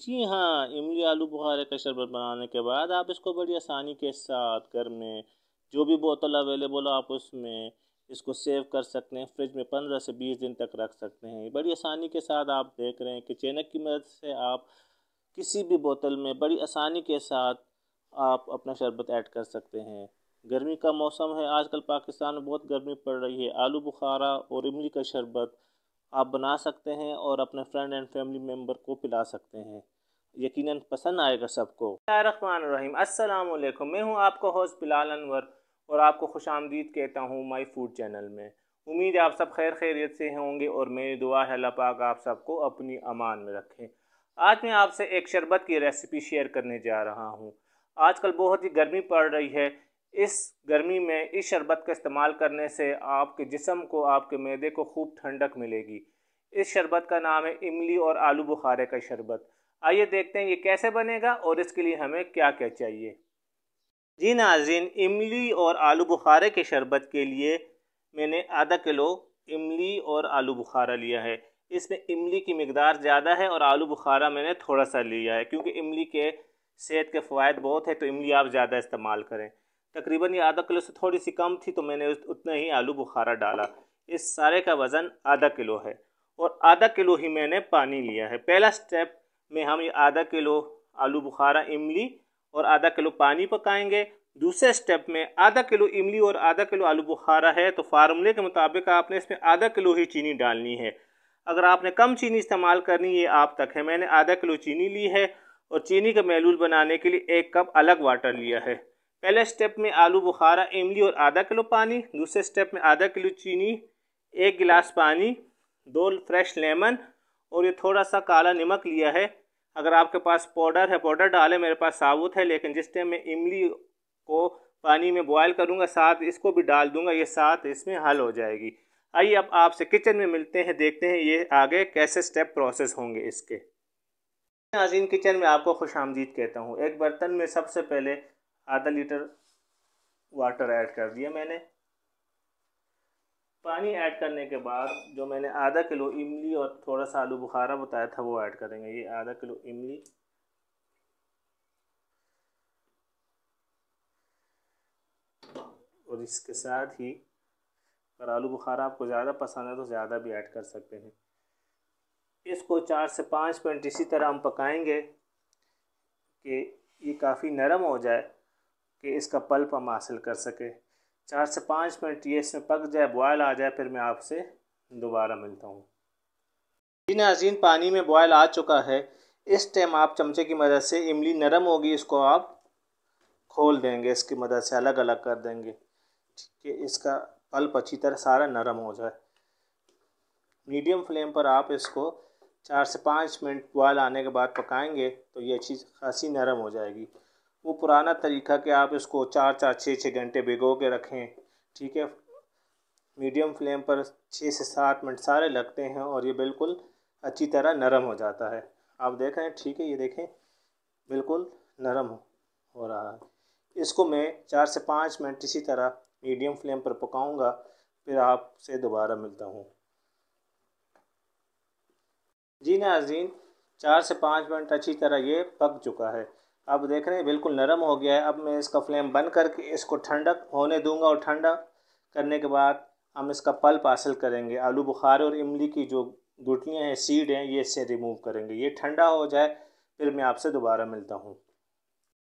जी हाँ इमली आलू बुखारे का शरबत बनाने के बाद आप इसको बड़ी आसानी के साथ घर में जो भी बोतल अवेलेबल हो आप उसमें इसको सेव कर सकते हैं फ्रिज में पंद्रह से बीस दिन तक रख सकते हैं बड़ी आसानी के साथ आप देख रहे हैं कि चेनक की मदद से आप किसी भी बोतल में बड़ी आसानी के साथ आप अपना शरबत ऐड कर सकते हैं गर्मी का मौसम है आजकल पाकिस्तान में बहुत गर्मी पड़ रही है आलू बुखारा और इमली का शरबत आप बना सकते हैं और अपने फ्रेंड एंड फैमिली मेम्बर को पिला सकते हैं यकीनन पसंद आएगा सबको रहीम अस्सलाम वालेकुम मैं हूं आपका होस्ट बिलाल अनवर और आपको खुश आमदीद कहता हूं माय फूड चैनल में उम्मीद है आप सब खैर खैरियत से होंगे और मेरी दुआ है अल्लाह पाक आप सबको अपनी अमान में रखें आज मैं आपसे एक शरबत की रेसिपी शेयर करने जा रहा हूँ आजकल बहुत ही गर्मी पड़ रही है इस गर्मी में इस शरबत का इस्तेमाल करने से आपके जिसम को आपके मैदे को खूब ठंडक मिलेगी इस शरबत का नाम है इमली और आलू बुखारे का शरबत आइए देखते हैं ये कैसे बनेगा और इसके लिए हमें क्या क्या चाहिए जी नाजिन इमली और आलू बुखारे के शरबत के लिए मैंने आधा किलो इमली और आलू बुखारा लिया है इसमें इमली की मकदार ज़्यादा है और आलू बुखारा मैंने थोड़ा सा लिया है क्योंकि इमली के सेहत के फ़वाद बहुत है तो इमली आप ज़्यादा इस्तेमाल करें तकरीबन ये आधा किलो से थोड़ी सी कम थी तो मैंने उतना ही आलू बुखारा डाला इस सारे का वज़न आधा किलो है और आधा किलो ही मैंने पानी लिया है पहला स्टेप में हम ये आधा किलो आलू बुखारा इमली और आधा किलो पानी पकाएंगे दूसरे स्टेप में आधा किलो इमली और आधा किलो आलू बुखारा है तो फार्मूले के मुताबिक आपने इसमें आधा किलो ही चीनी डालनी है अगर आपने कम चीनी इस्तेमाल करनी ये आप तक है मैंने आधा किलो चीनी ली है और चीनी का मैलूल बनाने के लिए एक कप अलग वाटर लिया है पहले स्टेप में आलू बुखारा इमली और आधा किलो पानी दूसरे स्टेप में आधा किलो चीनी एक गिलास पानी दो फ्रेश लेमन और ये थोड़ा सा काला नमक लिया है अगर आपके पास पाउडर है पाउडर डालें मेरे पास साबुत है लेकिन जिस टाइम मैं इमली को पानी में बॉयल करूँगा साथ इसको भी डाल दूँगा ये साथ इसमें हल हो जाएगी आइए अब आपसे किचन में मिलते हैं देखते हैं ये आगे कैसे स्टेप प्रोसेस होंगे इसके नाजीन किचन में आपको खुश आमदीद कहता हूँ एक बर्तन में सबसे पहले आधा लीटर वाटर ऐड कर दिया मैंने पानी ऐड करने के बाद जो मैंने आधा किलो इमली और थोड़ा सा आलू बुखारा बताया था वो ऐड करेंगे ये आधा किलो इमली और इसके साथ ही अगर आलू बुखारा आपको ज़्यादा पसंद है तो ज़्यादा भी ऐड कर सकते हैं इसको चार से पाँच मिनट इसी तरह हम पकाएंगे कि ये काफ़ी नरम हो जाए कि इसका पल्प हम हासिल कर सकें चार से पाँच मिनट ये इसमें पक जाए बॉयल आ जाए फिर मैं आपसे दोबारा मिलता हूँ जी नाजीन पानी में बॉयल आ चुका है इस टाइम आप चमचे की मदद से इमली नरम होगी इसको आप खोल देंगे इसकी मदद से अलग अलग कर देंगे कि इसका पल्प अच्छी तरह सारा नरम हो जाए मीडियम फ्लेम पर आप इसको चार से पाँच मिनट बॉयल आने के बाद पकाएंगे तो ये अच्छी खासी नरम हो जाएगी वो पुराना तरीका कि आप इसको चार चार छः छः घंटे भिगो के रखें ठीक है मीडियम फ्लेम पर छः से सात मिनट सारे लगते हैं और ये बिल्कुल अच्छी तरह नरम हो जाता है आप देख रहे हैं ठीक है ये देखें बिल्कुल नरम हो रहा है इसको मैं चार से पाँच मिनट इसी तरह मीडियम फ्लेम पर पकाऊंगा फिर आपसे दोबारा मिलता हूँ जी नाजीन चार से पाँच मिनट अच्छी तरह ये पक चुका है अब देख रहे हैं बिल्कुल नरम हो गया है अब मैं इसका फ्लेम बंद करके इसको ठंडक होने दूंगा और ठंडा करने के बाद हम इसका पल्प हासिल करेंगे आलू बुखार और इमली की जो गुटलियाँ हैं सीड हैं ये इससे रिमूव करेंगे ये ठंडा हो जाए फिर मैं आपसे दोबारा मिलता हूँ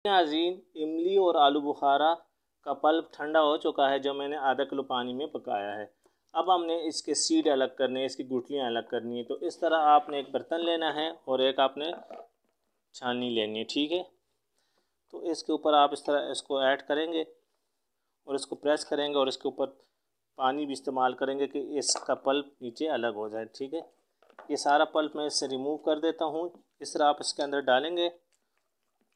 नाजीन इमली और आलू बुखारा का पल्प ठंडा हो चुका है जो मैंने आधा किलो पानी में पकाया है अब हमने इसके सीड अलग करने इसकी गुटलियाँ अलग करनी है तो इस तरह आपने एक बर्तन लेना है और एक आपने छानी लेनी है ठीक है तो इसके ऊपर आप इस तरह इसको ऐड करेंगे और इसको प्रेस करेंगे और इसके ऊपर पानी भी इस्तेमाल करेंगे कि इसका पल्प नीचे अलग हो जाए ठीक है ये सारा पल्प मैं इससे रिमूव कर देता हूँ इस तरह आप इसके अंदर डालेंगे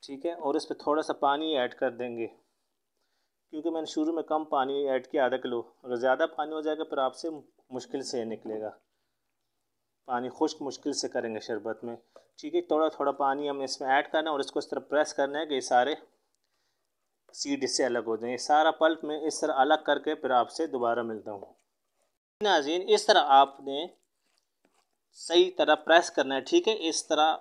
ठीक है और इस पर थोड़ा सा पानी ऐड कर देंगे क्योंकि मैंने शुरू में कम पानी ऐड किया आधा किलो अगर ज़्यादा पानी हो जाएगा फिर आपसे मुश्किल से निकलेगा पानी खुश्क मुश्किल से करेंगे शरबत में ठीक है थोड़ा थोड़ा पानी हमें इसमें ऐड करना है और इसको इस तरह प्रेस करना है कि ये सारे सीड इससे अलग हो जाए ये सारा पल्प मैं इस तरह अलग करके फिर आपसे दोबारा मिलता हूँ नाजीन इस तरह आपने सही तरह प्रेस करना है ठीक है इस तरह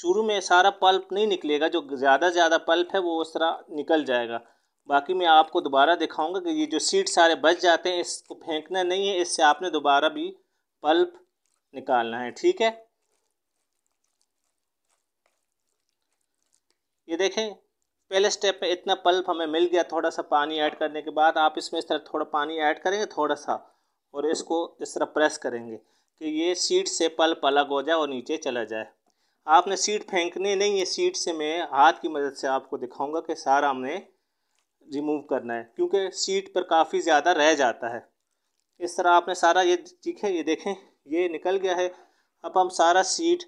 शुरू में सारा पल्प नहीं निकलेगा जो ज़्यादा से ज़्यादा पल्प है वो उस तरह निकल जाएगा बाकी मैं आपको दोबारा दिखाऊंगा कि ये जो सीड सारे बच जाते हैं इसको फेंकना नहीं है इससे आपने दोबारा भी पल्प निकालना है ठीक है ये देखें पहले स्टेप में इतना पल्प हमें मिल गया थोड़ा सा पानी ऐड करने के बाद आप इसमें इस तरह थोड़ा पानी ऐड करेंगे थोड़ा सा और इसको इस तरह प्रेस करेंगे कि ये सीट से पल्प अलग हो जाए और नीचे चला जाए आपने सीट फेंकने नहीं है सीट से मैं हाथ की मदद से आपको दिखाऊंगा कि सारा हमने रिमूव करना है क्योंकि सीट पर काफ़ी ज़्यादा रह जाता है इस तरह आपने सारा ये ठीक है ये देखें ये निकल गया है अब हम सारा सीड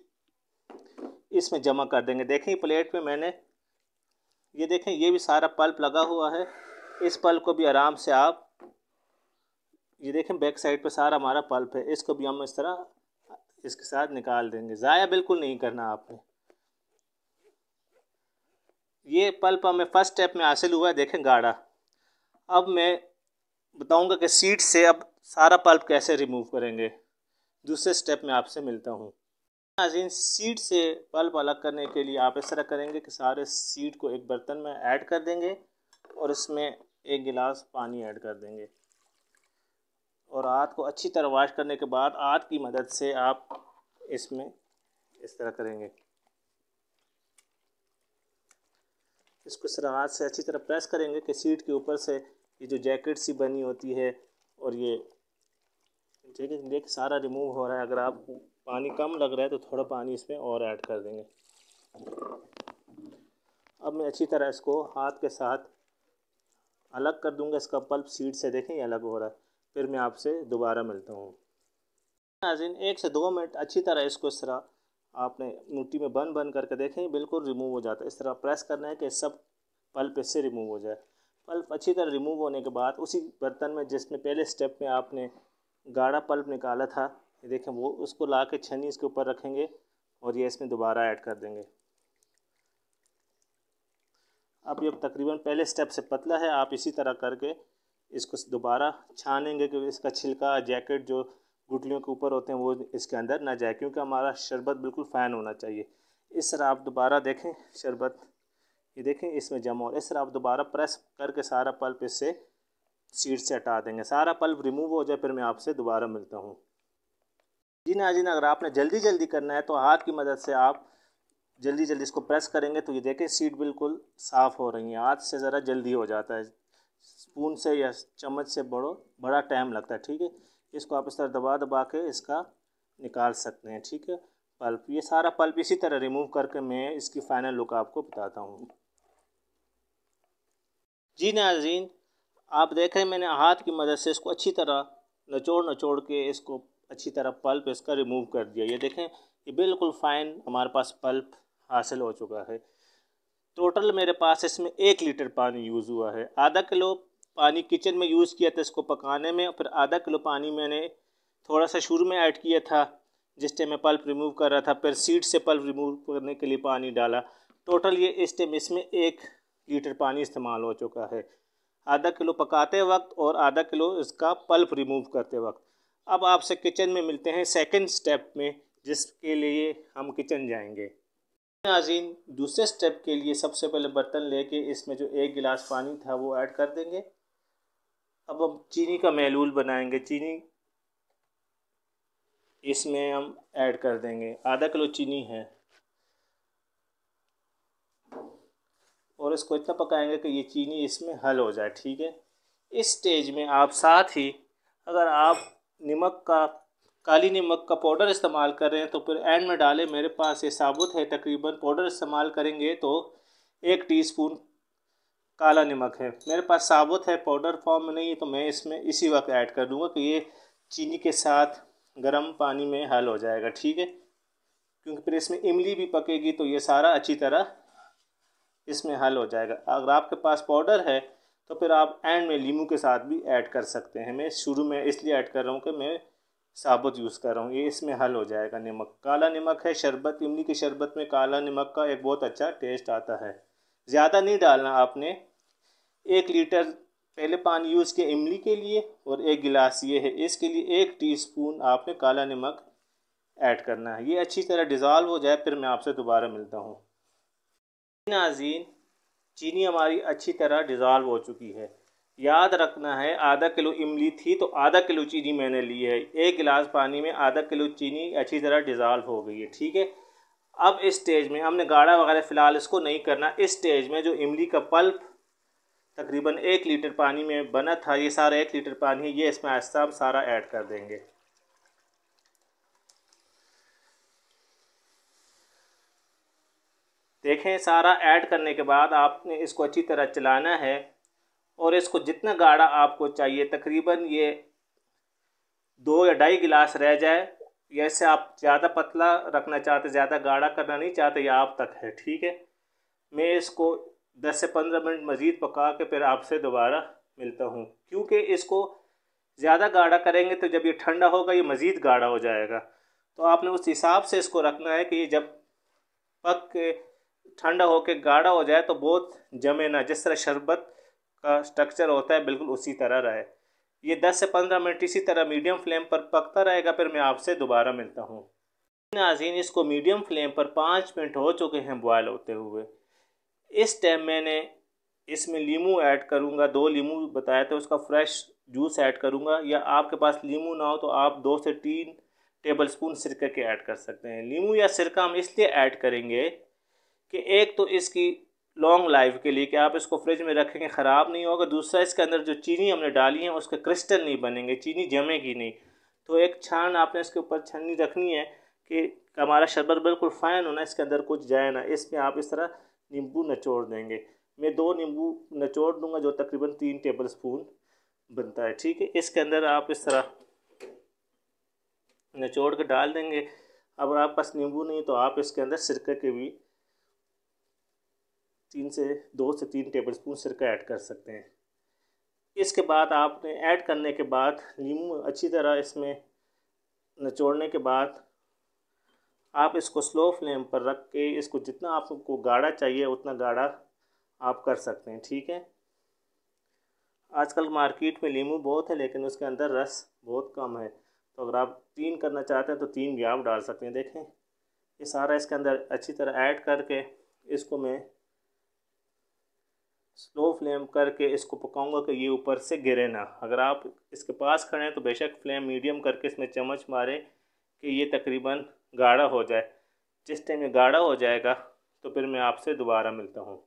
इसमें जमा कर देंगे देखें प्लेट में मैंने ये देखें ये भी सारा पल्प लगा हुआ है इस पल्प को भी आराम से आप ये देखें बैक साइड पे सारा हमारा पल्प है इसको भी हम इस तरह इसके साथ निकाल देंगे ज़ाया बिल्कुल नहीं करना आपने ये पल्प हमें फ़र्स्ट स्टेप में हासिल हुआ है देखें गाढ़ा अब मैं बताऊंगा कि सीट से अब सारा पल्प कैसे रिमूव करेंगे दूसरे स्टेप में आपसे मिलता हूँ नाजीन सीड से बल्ब अलग करने के लिए आप इस तरह करेंगे कि सारे सीड को एक बर्तन में ऐड कर देंगे और इसमें एक गिलास पानी ऐड कर देंगे और आग को अच्छी तरह वाश करने के बाद आग की मदद से आप इसमें इस तरह करेंगे इसको इस तरह हाथ से अच्छी तरह प्रेस करेंगे कि सीट के ऊपर से ये जो जैकेट सी बनी होती है और ये ठीक है देख सारा रिमूव हो रहा है अगर आप पानी कम लग रहा है तो थोड़ा पानी इसमें और ऐड कर देंगे अब मैं अच्छी तरह इसको हाथ के साथ अलग कर दूंगा इसका पल्प सीड से देखें ये अलग हो रहा है फिर मैं आपसे दोबारा मिलता हूँ नाजिन एक से दो मिनट अच्छी तरह इसको इस तरह आपने मिट्टी में बन बन करके देखें बिल्कुल रिमूव हो जाता है इस तरह प्रेस करना है कि सब पल्प इससे रिमूव हो जाए पल्प अच्छी तरह रिमूव होने के बाद उसी बर्तन में जिसमें पहले स्टेप में आपने गाढ़ा पल्प निकाला था ये देखें वो उसको ला के छनी इसके ऊपर रखेंगे और ये इसमें दोबारा ऐड कर देंगे अब ये तकरीबन पहले स्टेप से पतला है आप इसी तरह करके इसको दोबारा छानेंगे कि इसका छिलका जैकेट जो गुटलियों के ऊपर होते हैं वो इसके अंदर ना जाए क्योंकि हमारा शरबत बिल्कुल फ़ैन होना चाहिए इस तरह आप दोबारा देखें शरबत ये देखें इसमें जमा हो इस तरह आप दोबारा प्रेस करके सारा पल्प इससे सीट से हटा देंगे सारा पल्प रिमूव हो जाए फिर मैं आपसे दोबारा मिलता हूँ जी नाजिन अगर आपने जल्दी जल्दी करना है तो हाथ की मदद से आप जल्दी जल्दी इसको प्रेस करेंगे तो ये देखें सीट बिल्कुल साफ़ हो रही है हाथ से ज़रा जल्दी हो जाता है स्पून से या चम्मच से बड़ो बड़ा टाइम लगता है ठीक है इसको आप इस तरह दबा दबा के इसका निकाल सकते हैं ठीक है पल्प ये सारा पल्प इसी तरह रिमूव करके मैं इसकी फ़ाइनल लुक आपको बताता हूँ जी नाजीन आप देख रहे हैं मैंने हाथ की मदद से इसको अच्छी तरह नचोड़ नचोड़ के इसको अच्छी तरह पल्प इसका रिमूव कर दिया ये देखें ये बिल्कुल फ़ाइन हमारे पास पल्प हासिल हो चुका है टोटल मेरे पास इसमें एक लीटर पानी यूज़ हुआ है आधा किलो पानी किचन में यूज़ किया था इसको पकाने में फिर आधा किलो पानी मैंने थोड़ा सा शुरू में ऐड किया था जिस टाइम मैं पल्प रिमूव कर रहा था फिर सीड से पल्प रिमूव करने के लिए पानी डाला टोटल ये इस टाइम इसमें एक लीटर पानी इस्तेमाल हो चुका है आधा किलो पकाते वक्त और आधा किलो इसका पल्प रिमूव करते वक्त अब आपसे किचन में मिलते हैं सेकंड स्टेप में जिसके लिए हम किचन जाएंगे नाजीन दूसरे स्टेप के लिए सबसे पहले बर्तन लेके इसमें जो एक गिलास पानी था वो ऐड कर देंगे अब हम चीनी का महलूल बनाएंगे चीनी इसमें हम ऐड कर देंगे आधा किलो चीनी है और इसको इतना पकाएंगे कि ये चीनी इसमें हल हो जाए ठीक है इस स्टेज में आप साथ ही अगर आप नमक का काली नमक का पाउडर इस्तेमाल कर रहे हैं तो फिर एंड में डालें मेरे पास ये साबुत है तकरीबन पाउडर इस्तेमाल करेंगे तो एक टीस्पून काला नमक है मेरे पास साबुत है पाउडर फॉर्म में नहीं है तो मैं इसमें इसी वक्त ऐड कर दूंगा कि ये चीनी के साथ गर्म पानी में हल हो जाएगा ठीक है क्योंकि फिर इसमें इमली भी पकेगी तो ये सारा अच्छी तरह इसमें हल हो जाएगा अगर आपके पास पाउडर है तो फिर आप एंड में लीमू के साथ भी ऐड कर सकते हैं मैं शुरू में इसलिए ऐड कर रहा हूँ कि मैं साबुत यूज़ कर रहा हूँ ये इसमें हल हो जाएगा नमक काला नमक है शरबत इमली के शरबत में काला नमक का एक बहुत अच्छा टेस्ट आता है ज़्यादा नहीं डालना आपने एक लीटर पहले पानी यूज़ किया इमली के लिए और एक गिलास ये है इसके लिए एक टीस्पून आपने काला नमक ऐड करना है ये अच्छी तरह डिज़ोल्व हो जाए फिर मैं आपसे दोबारा मिलता हूँ नाजीन चीनी हमारी अच्छी तरह डिज़ोल्व हो चुकी है याद रखना है आधा किलो इमली थी तो आधा किलो चीनी मैंने ली है एक गिलास पानी में आधा किलो चीनी अच्छी तरह डिज़ाल्व हो गई है ठीक है अब इस स्टेज में हमने गाढ़ा वगैरह फ़िलहाल इसको नहीं करना इस स्टेज में जो इमली का पल्प तकरीबन एक लीटर पानी में बना था ये सारा एक लीटर पानी है ये इसमें आहिस्ता हम सारा ऐड कर देंगे देखें सारा ऐड करने के बाद आपने इसको अच्छी तरह चलाना है और इसको जितना गाढ़ा आपको चाहिए तकरीबन ये दो या ढाई गिलास रह जाए या इससे आप ज़्यादा पतला रखना चाहते ज़्यादा गाढ़ा करना नहीं चाहते ये आप तक है ठीक है मैं इसको 10 से 15 मिनट मज़ीद पका के फिर आपसे दोबारा मिलता हूँ क्योंकि इसको ज़्यादा गाढ़ा करेंगे तो जब ये ठंडा होगा ये मज़ीद गाढ़ा हो जाएगा तो आपने उस हिसाब से इसको रखना है कि ये जब पक के ठंडा होके गाढ़ा हो जाए तो बहुत जमे ना जिस तरह शरबत का स्ट्रक्चर होता है बिल्कुल उसी तरह रहे ये 10 से 15 मिनट इसी तरह मीडियम फ्लेम पर पकता रहेगा फिर मैं आपसे दोबारा मिलता हूँ नाजीन इसको मीडियम फ्लेम पर पाँच मिनट हो चुके हैं बॉयल होते हुए इस टाइम मैंने इसमें लीमू ऐड करूँगा दो लीमू बताया था उसका फ्रेश जूस ऐड करूँगा या आपके पास लीमू ना हो तो आप दो से तीन टेबल स्पून सिरके के ऐड कर सकते हैं लीमू या सिरका हम इसलिए ऐड करेंगे कि एक तो इसकी लॉन्ग लाइफ के लिए कि आप इसको फ्रिज में रखेंगे ख़राब नहीं होगा दूसरा इसके अंदर जो चीनी हमने डाली है उसके क्रिस्टल नहीं बनेंगे चीनी जमेगी नहीं तो एक छान आपने इसके ऊपर छन्नी रखनी है कि हमारा शरबत बिल्कुल फ़ाइन होना इसके अंदर कुछ जाए ना इसमें आप इस तरह नींबू नचोड़ देंगे मैं दो नींबू नचोड़ दूँगा जो तकरीबन तीन टेबल स्पून बनता है ठीक है इसके अंदर आप इस तरह नचोड़ के डाल देंगे अगर आप पास नींबू नहीं तो आप इसके अंदर सिरके के भी तीन से दो से तीन टेबल स्पून सिरका ऐड कर सकते हैं इसके बाद आपने ऐड करने के बाद नींबू अच्छी तरह इसमें निचोड़ने के बाद आप इसको स्लो फ्लेम पर रख के इसको जितना आपको गाढ़ा चाहिए उतना गाढ़ा आप कर सकते हैं ठीक है आजकल मार्केट में नींबू बहुत है लेकिन उसके अंदर रस बहुत कम है तो अगर आप तीन करना चाहते हैं तो तीन भी आप डाल सकते हैं देखें ये सारा इसके अंदर अच्छी तरह ऐड करके इसको मैं स्लो फ्लेम करके इसको पकाऊंगा कि ये ऊपर से गिरे ना अगर आप इसके पास खड़े हैं तो बेशक फ्लेम मीडियम करके इसमें चम्मच मारें कि ये तकरीबन गाढ़ा हो जाए जिस टाइम ये गाढ़ा हो जाएगा तो फिर मैं आपसे दोबारा मिलता हूँ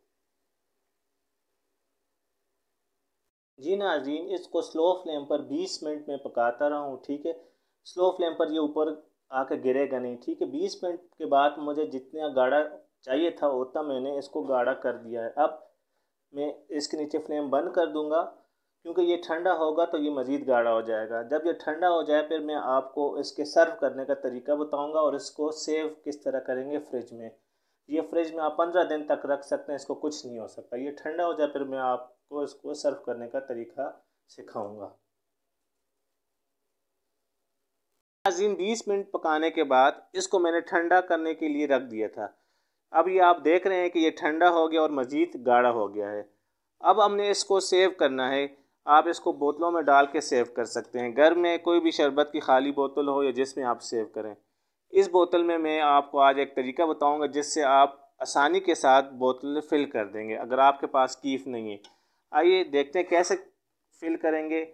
जी नाजीन इसको स्लो फ्लेम पर 20 मिनट में पकाता रहा हूँ ठीक है स्लो फ्लेम पर ये ऊपर आके गिरेगा नहीं ठीक है 20 मिनट के बाद मुझे जितना गाढ़ा चाहिए था उतना मैंने इसको गाढ़ा कर दिया है अब मैं इसके नीचे फ्लेम बंद कर दूँगा क्योंकि ये ठंडा होगा तो ये मज़ीद गाढ़ा हो जाएगा जब ये ठंडा हो जाए फिर मैं आपको इसके सर्व करने का तरीका बताऊँगा और इसको सेव किस तरह करेंगे फ्रिज में ये फ्रिज में आप पंद्रह दिन तक रख सकते हैं इसको कुछ नहीं हो सकता ये ठंडा हो जाए फिर मैं आपको इसको सर्व करने का तरीका सिखाऊँगा बीस मिनट पकाने के बाद इसको मैंने ठंडा करने के लिए रख दिया था अब ये आप देख रहे हैं कि ये ठंडा हो गया और मज़ीद गाढ़ा हो गया है अब हमने इसको सेव करना है आप इसको बोतलों में डाल के सेव कर सकते हैं घर में कोई भी शरबत की खाली बोतल हो या जिसमें आप सेव करें इस बोतल में मैं आपको आज एक तरीका बताऊंगा जिससे आप आसानी के साथ बोतल फिल कर देंगे अगर आपके पास कीफ नहीं है आइए देखते हैं कैसे फिल करेंगे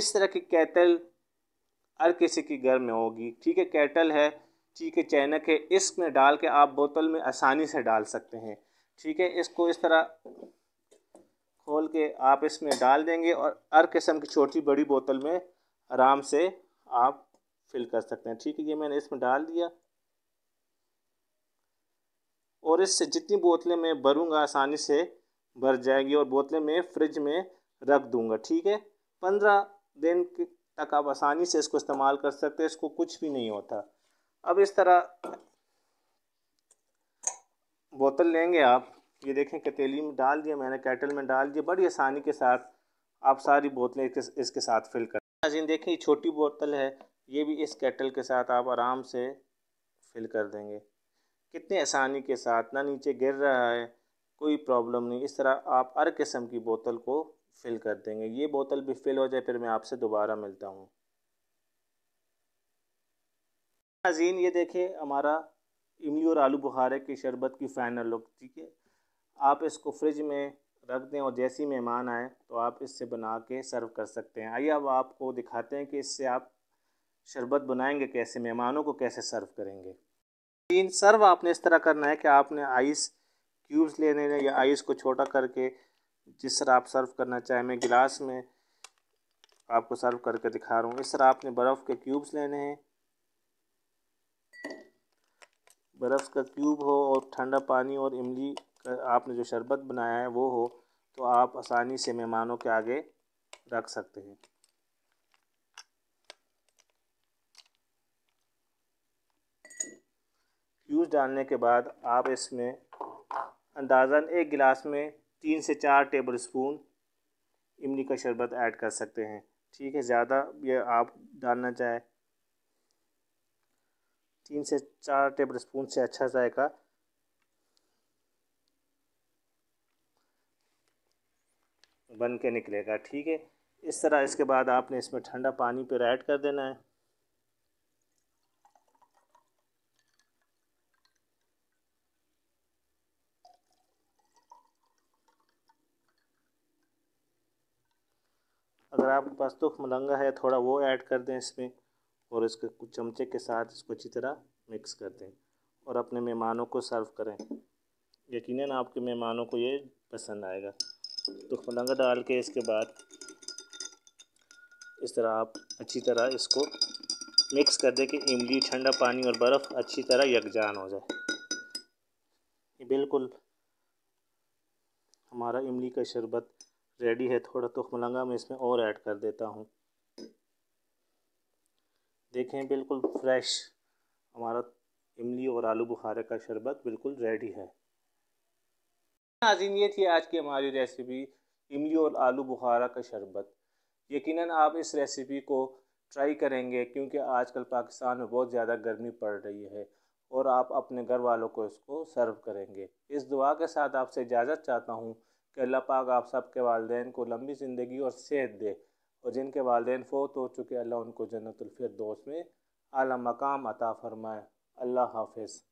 इस तरह की कैटल हर किसी के घर में होगी ठीक है कैटल है ठीक है चैनक है इसमें डाल के आप बोतल में आसानी से डाल सकते हैं ठीक है इसको इस तरह खोल के आप इसमें डाल देंगे और हर किस्म की छोटी बड़ी बोतल में आराम से आप फिल कर सकते हैं ठीक है ये मैंने इसमें डाल दिया और इससे जितनी बोतलें मैं भरूँगा आसानी से भर जाएगी और बोतलें मैं फ्रिज में रख दूँगा ठीक है पंद्रह दिन तक आप आसानी से इसको इस्तेमाल कर सकते हैं इसको कुछ भी नहीं होता अब इस तरह बोतल लेंगे आप ये देखें कतीली में डाल दिया मैंने कैटल में डाल दिया बड़ी आसानी के साथ आप सारी बोतलें इसके, इसके साथ फिल कर नाजीन देखें ये छोटी बोतल है ये भी इस कैटल के साथ आप आराम से फिल कर देंगे कितने आसानी के साथ ना नीचे गिर रहा है कोई प्रॉब्लम नहीं इस तरह आप हर किस्म की बोतल को फिल कर देंगे ये बोतल भी फिल हो जाए फिर मैं आपसे दोबारा मिलता हूँ नाजीन ये देखें हमारा इमली और आलू बुखारे की शरबत की फाइनल लुक ठीक है आप इसको फ्रिज में रख दें और जैसे ही मेहमान आए तो आप इससे बना के सर्व कर सकते हैं आइए अब आपको दिखाते हैं कि इससे आप शरबत बनाएंगे कैसे मेहमानों को कैसे सर्व करेंगे तीन सर्व आपने इस तरह करना है कि आपने आइस क्यूब्स लेने हैं या आइस को छोटा करके जिस तरह आप सर्व करना चाहें मैं गिलास में आपको सर्व करके दिखा रहा हूँ इस तरह आपने बर्फ़ के क्यूब्स लेने हैं बर्फ़ का क्यूब हो और ठंडा पानी और इमली का आपने जो शरबत बनाया है वो हो तो आप आसानी से मेहमानों के आगे रख सकते हैं क्यूज डालने के बाद आप इसमें अंदाज़न एक गिलास में तीन से चार टेबल स्पून इमली का शरबत ऐड कर सकते हैं ठीक है ज़्यादा ये आप डालना चाहें तीन से चार टेबल स्पून से अच्छा जायका बन के निकलेगा ठीक है इस तरह इसके बाद आपने इसमें ठंडा पानी पर ऐड कर देना है अगर आपके पास तुख मलंगा है थोड़ा वो ऐड कर दें इसमें और इसके कुछ चमचे के साथ इसको अच्छी तरह मिक्स कर दें और अपने मेहमानों को सर्व करें यकीनन आपके मेहमानों को ये पसंद आएगा तो फलंगा डाल के इसके बाद इस तरह आप अच्छी तरह इसको मिक्स कर दें कि इमली ठंडा पानी और बर्फ़ अच्छी तरह यकजान हो जाए बिल्कुल हमारा इमली का शरबत रेडी है थोड़ा तो मलंगा मैं इसमें और ऐड कर देता हूँ देखें बिल्कुल फ्रेश हमारा इमली और आलू बुखारे का शरबत बिल्कुल रेडी है नाजीन ये थी आज की हमारी रेसिपी इमली और आलू बुखारा का शरबत यकीनन आप इस रेसिपी को ट्राई करेंगे क्योंकि आजकल पाकिस्तान में बहुत ज़्यादा गर्मी पड़ रही है और आप अपने घर वालों को इसको सर्व करेंगे इस दुआ के साथ आपसे इजाज़त चाहता हूँ कि अल्लाह पाक आप सबके वालदेन को लंबी ज़िंदगी और सेहत दे और जिनके वालदेन फोत हो चुके अल्लाह उनको जन्नतफरदोस में आला मकाम अता फ़रमाए अल्लाह हाफिज़